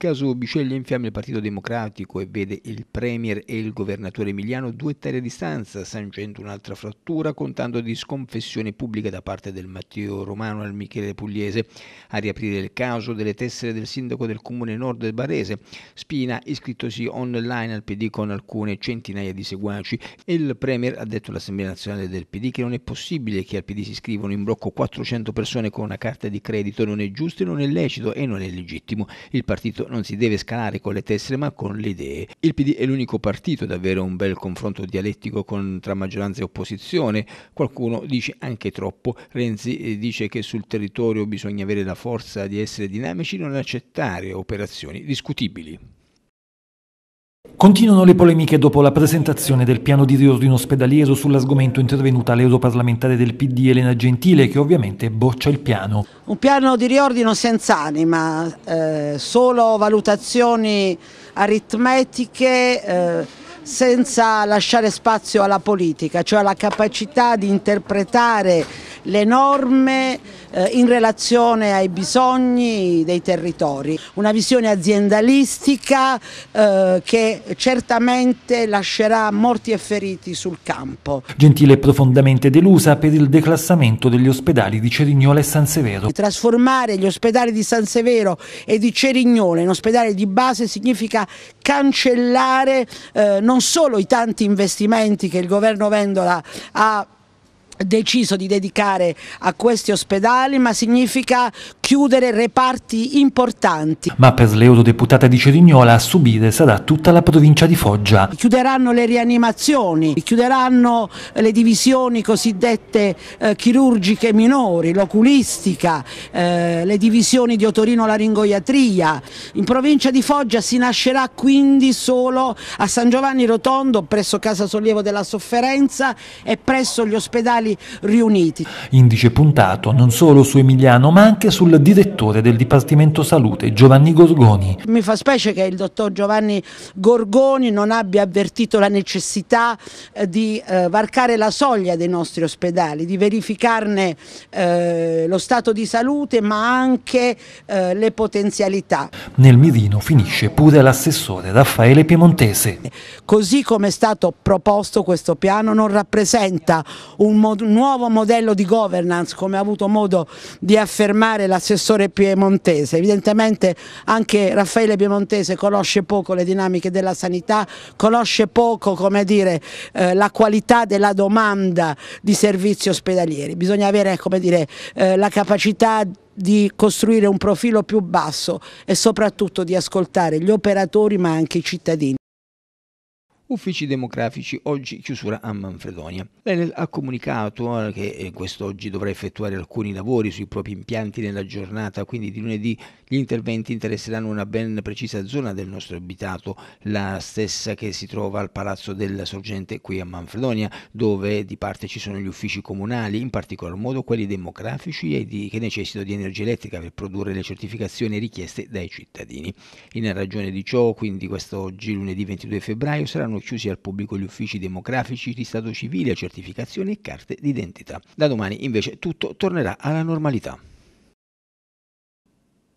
caso Bisceglie infiamma il Partito Democratico e vede il Premier e il governatore Emiliano due terre a distanza, sancendo un'altra frattura, contando di sconfessioni pubbliche da parte del Matteo Romano al Michele Pugliese. A riaprire il caso delle tessere del sindaco del comune nord del Barese, Spina iscrittosi online al PD con alcune centinaia di seguaci e il Premier ha detto all'Assemblea nazionale del PD che non è possibile che al PD si iscrivono in blocco 400 persone con una carta di credito, non è giusto e non è lecito e non è legittimo. Il partito non si deve scalare con le tessere ma con le idee. Il PD è l'unico partito ad avere un bel confronto dialettico con, tra maggioranza e opposizione, qualcuno dice anche troppo, Renzi eh, dice che sul territorio bisogna avere la forza di essere dinamici e non accettare operazioni discutibili. Continuano le polemiche dopo la presentazione del piano di riordino ospedaliero sull'argomento sgomento intervenuta all'europarlamentare del PD Elena Gentile che ovviamente boccia il piano. Un piano di riordino senza anima, eh, solo valutazioni aritmetiche eh, senza lasciare spazio alla politica, cioè alla capacità di interpretare le norme eh, in relazione ai bisogni dei territori, una visione aziendalistica eh, che certamente lascerà morti e feriti sul campo. Gentile è profondamente delusa per il declassamento degli ospedali di Cerignola e San Severo. Trasformare gli ospedali di San Severo e di Cerignola in ospedali di base significa cancellare eh, non solo i tanti investimenti che il governo Vendola ha deciso di dedicare a questi ospedali, ma significa chiudere reparti importanti. Ma per l'eurodeputata di Cerignola a subire sarà tutta la provincia di Foggia. Chiuderanno le rianimazioni, chiuderanno le divisioni cosiddette eh, chirurgiche minori, l'oculistica, eh, le divisioni di otorino-laringoiatria. In provincia di Foggia si nascerà quindi solo a San Giovanni Rotondo, presso Casa Sollievo della Sofferenza e presso gli ospedali giornali riuniti. Indice puntato non solo su Emiliano ma anche sul direttore del Dipartimento Salute, Giovanni Gorgoni. Mi fa specie che il dottor Giovanni Gorgoni non abbia avvertito la necessità eh, di eh, varcare la soglia dei nostri ospedali, di verificarne eh, lo stato di salute ma anche le potenzialità. Nel mirino finisce pure l'assessore Raffaele Piemontese. Così come è stato proposto questo piano non rappresenta un modo nuovo modello di governance come ha avuto modo di affermare l'assessore piemontese. Evidentemente anche Raffaele Piemontese conosce poco le dinamiche della sanità, conosce poco dire, eh, la qualità della domanda di servizi ospedalieri. Bisogna avere dire, eh, la capacità di costruire un profilo più basso e soprattutto di ascoltare gli operatori ma anche i cittadini uffici demografici oggi chiusura a Manfredonia. L'Enel ha comunicato eh, che eh, quest'oggi dovrà effettuare alcuni lavori sui propri impianti nella giornata, quindi di lunedì gli interventi interesseranno una ben precisa zona del nostro abitato, la stessa che si trova al Palazzo della Sorgente qui a Manfredonia, dove di parte ci sono gli uffici comunali, in particolar modo quelli demografici e di, che necessitano di energia elettrica per produrre le certificazioni richieste dai cittadini. In ragione di ciò, quindi quest'oggi lunedì 22 febbraio saranno chiusi al pubblico gli uffici demografici di Stato civile, certificazioni e carte d'identità. Da domani invece tutto tornerà alla normalità.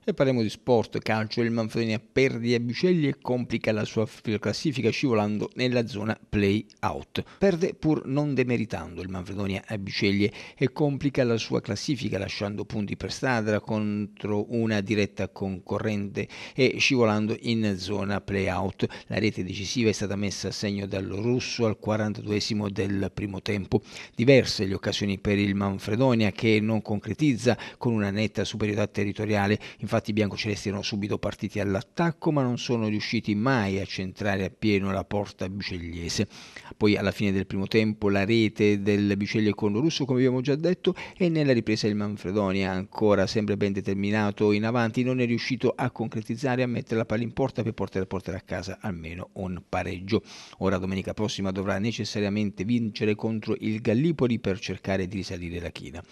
E parliamo di sport, calcio, il Manfrenia perde a Bicelli e complica la sua classifica scivolando nella zona play-out. Perde pur non demeritando il Manfredonia a Bicelli e complica la sua classifica lasciando punti per strada contro una diretta concorrente e scivolando in zona play-out. La rete decisiva è stata messa a segno dal russo al 42 esimo del primo tempo. Diverse le occasioni per il Manfredonia che non concretizza con una netta superiorità territoriale. Infatti Infatti i biancocelesti erano subito partiti all'attacco ma non sono riusciti mai a centrare appieno la porta bicelliese. Poi alla fine del primo tempo la rete del Biceglie con Russo come abbiamo già detto e nella ripresa il Manfredonia ancora sempre ben determinato in avanti non è riuscito a concretizzare e a mettere la palla in porta per poter portare a casa almeno un pareggio. Ora domenica prossima dovrà necessariamente vincere contro il Gallipoli per cercare di risalire la china.